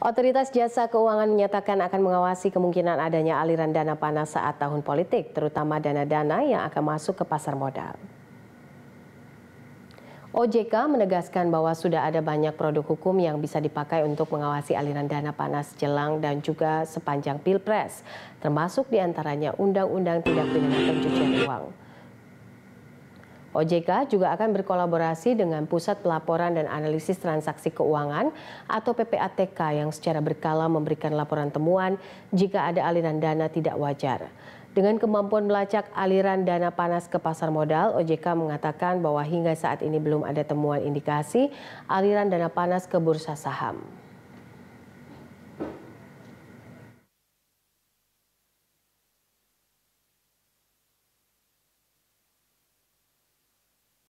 Otoritas Jasa Keuangan menyatakan akan mengawasi kemungkinan adanya aliran dana panas saat tahun politik, terutama dana-dana yang akan masuk ke pasar modal. OJK menegaskan bahwa sudah ada banyak produk hukum yang bisa dipakai untuk mengawasi aliran dana panas jelang dan juga sepanjang pilpres, termasuk diantaranya Undang-Undang Tindak Pidana Pencucian Uang. OJK juga akan berkolaborasi dengan Pusat Pelaporan dan Analisis Transaksi Keuangan atau PPATK yang secara berkala memberikan laporan temuan jika ada aliran dana tidak wajar. Dengan kemampuan melacak aliran dana panas ke pasar modal, OJK mengatakan bahwa hingga saat ini belum ada temuan indikasi aliran dana panas ke bursa saham.